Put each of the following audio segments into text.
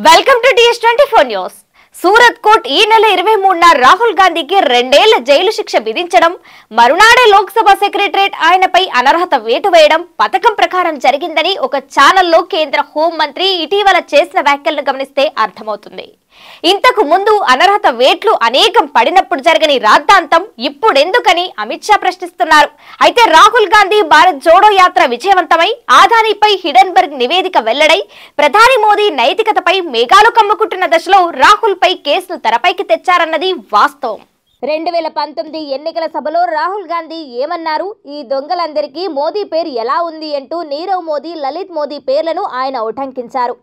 Welcome to DS24 News. Surat court ఈ నెల ఇరవై మూడున రాహుల్ గాంధీకి రెండేళ్ల జైలు శిక్ష విధించడం మరునాడే లోక్సభ సెక్రటరేట్ ఆయనపై అనర్హత వేటు వేయడం పథకం ప్రకారం జరిగిందని ఒక ఛానల్లో కేంద్ర హోంమంత్రి ఇటీవల చేసిన వ్యాఖ్యలను గమనిస్తే అర్థమవుతుంది ఇంతకు ముందు అనర్హత వేట్లు అనేకం పడినప్పుడు జరిగని రాద్ధాంతం ఇప్పుడెందుకని అమిత్ షా ప్రశ్నిస్తున్నారు అయితే రాహుల్ గాంధీ భారత్ జోడో యాత్ర విజయవంతమై ఆదానిపై హిడెన్బర్గ్ నివేదిక వెల్లడై ప్రధాని మోదీ నైతికతపై మేఘాలు కమ్ముకుంటున్న దశలో రాహుల్పై పై కేసులు తెరపైకి తెచ్చారన్నది వాస్తవం రెండు వేల పంతొమ్మిది ఎన్నికల సభలో రాహుల్ గాంధీ ఏమన్నారు ఈ దొంగలందరికీ మోదీ పేరు ఎలా ఉంది అంటూ నీరవ్ మోదీ లలిత్ మోదీ పేర్లను ఆయన ఉటంకించారు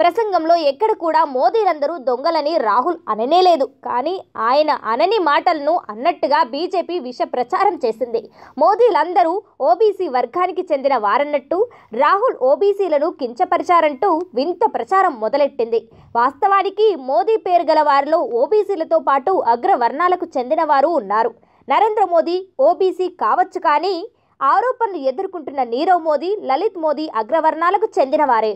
ప్రసంగంలో ఎక్కడ కూడా మోదీలందరూ దొంగలని రాహుల్ అననేలేదు కానీ ఆయన అనని మాటలను అన్నట్టుగా బీజేపీ విష ప్రచారం చేసింది మోదీలందరూ ఓబీసీ వర్గానికి చెందిన వారన్నట్టు రాహుల్ ఓబీసీలను కించపరిచారంటూ వింత ప్రచారం మొదలెట్టింది వాస్తవానికి మోదీ పేరు గల వారిలో ఓబీసీలతో పాటు అగ్రవర్ణాలకు చెందిన వారు ఉన్నారు నరేంద్ర మోదీ ఓబీసీ కావచ్చు కానీ ఆరోపణలు ఎదుర్కొంటున్న నీరవ్ మోదీ లలిత్ మోదీ అగ్రవర్ణాలకు చెందినవారే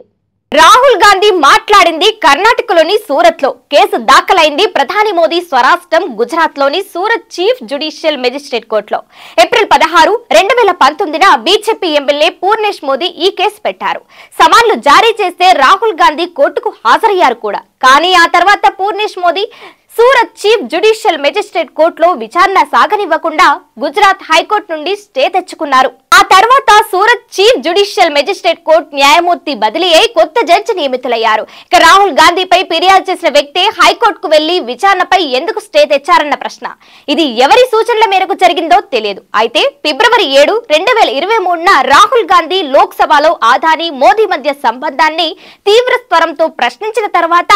రాహుల్ గాంధీ మాట్లాడింది కర్ణాటకలోని సూరత్ లో కేసు దాఖలైంది ప్రధాని మోదీ స్వరాష్ట్రం గుజరాత్ లోని సూరత్ చీఫ్ జుడిషియల్ మెజిస్ట్రేట్ కోర్టులో ఏప్రిల్ పదహారు రెండు వేల పంతొమ్మిదిన బీజేపీ ఎమ్మెల్యే పూర్ణేష్ మోదీ ఈ కేసు పెట్టారు సమాన్లు జారీ చేస్తే రాహుల్ గాంధీ కోర్టుకు హాజరయ్యారు కూడా కానీ ఆ తర్వాత Purnesh Modi Surat chief judicial magistrate కోర్టులో విచారణ సాగనివ్వకుండా గుజరాత్ హైకోర్టు నుండి స్టే తెచ్చుకున్నారు తర్వాత Surat chief judicial magistrate court న్యాయమూర్తి బదిలీ అయి కొత్త జడ్జి నియమితులయ్యారు ఇక రాహుల్ గాంధీపై ఫిర్యాదు చేసిన వ్యక్తే హైకోర్టుకు వెళ్లి విచారణపై ఎందుకు స్టే తెచ్చారన్న ప్రశ్న ఇది ఎవరి సూచనల మేరకు జరిగిందో తెలియదు అయితే ఫిబ్రవరి ఏడు రెండు వేల ఇరవై మూడున రాహుల్ గాంధీ లోక్సభలో ఆదాని మోదీ మధ్య సంబంధాన్ని తీవ్ర స్వరంతో ప్రశ్నించిన తర్వాత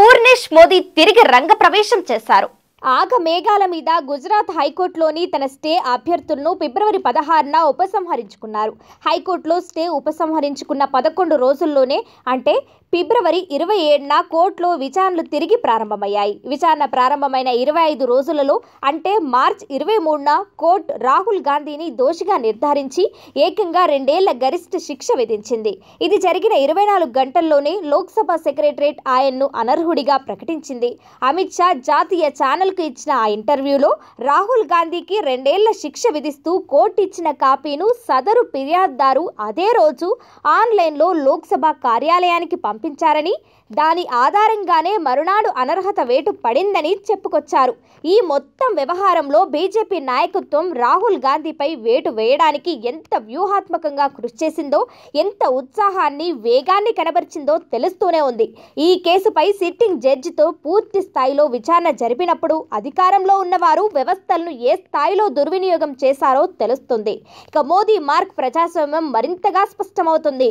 పూర్ణేష్ మోదీ తిరిగి రంగ ప్రవేశం చేశారు ఆగమేఘాల మీద గుజరాత్ హైకోర్టులోని తన స్టే అభ్యర్థులను ఫిబ్రవరి పదహారున ఉపసంహరించుకున్నారు హైకోర్టులో స్టే ఉపసంహరించుకున్న పదకొండు రోజుల్లోనే అంటే ఫిబ్రవరి ఇరవై ఏడున కోర్టులో విచారణలు తిరిగి ప్రారంభమయ్యాయి విచారణ ప్రారంభమైన ఇరవై ఐదు రోజులలో అంటే మార్చ్ ఇరవై మూడున కోర్టు రాహుల్ గాంధీని దోషిగా నిర్ధారించి ఏకంగా రెండేళ్ల గరిష్ట శిక్ష విధించింది ఇది జరిగిన ఇరవై నాలుగు గంటల్లోనే లోక్సభ సెక్రటరేట్ ఆయన్ను అనర్హుడిగా ప్రకటించింది అమిత్ షా జాతీయ ఛానల్ రాహుల్కు ఇచ్చిన ఆ ఇంటర్వ్యూలో రాహుల్ గాంధీకి రెండేళ్ల శిక్ష విధిస్తూ కోర్టు ఇచ్చిన కాపీను సదరు ఫిర్యాదుదారు అదే రోజు ఆన్లైన్లో లోక్సభ కార్యాలయానికి పంపించారని దాని ఆధారంగానే మరునాడు అనర్హత వేటు పడిందని చెప్పుకొచ్చారు ఈ మొత్తం వ్యవహారంలో బీజేపీ నాయకత్వం రాహుల్ గాంధీపై వేటు వేయడానికి ఎంత వ్యూహాత్మకంగా కృషి చేసిందో ఎంత ఉత్సాహాన్ని వేగాన్ని కనబరిచిందో తెలుస్తూనే ఉంది ఈ కేసుపై సిట్టింగ్ జడ్జితో పూర్తి స్థాయిలో విచారణ జరిపినప్పుడు అధికారంలో ఉన్నవారు వ్యవస్థలను ఏ స్థాయిలో దుర్వినియోగం చేశారో తెలుస్తుంది ఇక మోదీ మార్క్ ప్రజాస్వామ్యం మరింతగా స్పష్టమవుతుంది